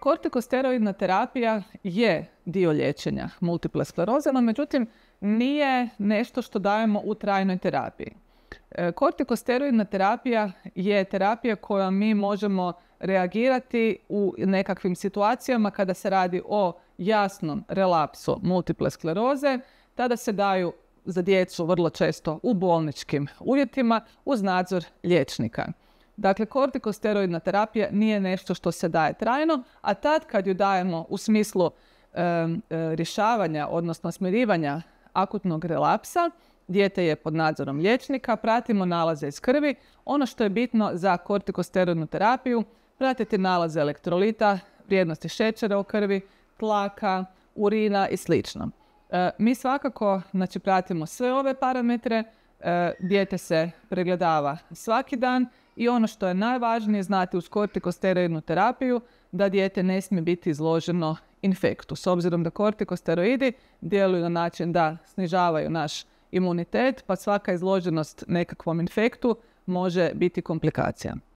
Kortikosteroidna terapija je dio liječenja multiple skleroze, no međutim nije nešto što dajemo u trajnoj terapiji. E, kortikosteroidna terapija je terapija koja mi možemo reagirati u nekakvim situacijama kada se radi o jasnom relapsu multiple skleroze. Tada se daju za djecu vrlo često u bolničkim uvjetima uz nadzor liječnika. Dakle, kortikosteroidna terapija nije nešto što se daje trajno, a tad kad ju dajemo u smislu e, rješavanja, odnosno smirivanja akutnog relapsa, dijete je pod nadzorom liječnika, pratimo nalaze iz krvi. Ono što je bitno za kortikosteroidnu terapiju, pratiti nalaze elektrolita, vrijednosti šećera u krvi, tlaka, urina i sl. E, mi svakako znači, pratimo sve ove parametre, E, dijete se pregledava svaki dan i ono što je najvažnije znati uz kortikosteroidnu terapiju da dijete ne smije biti izloženo infektu. S obzirom da kortikosteroidi djeluju na način da snižavaju naš imunitet, pa svaka izloženost nekakvom infektu može biti komplikacija.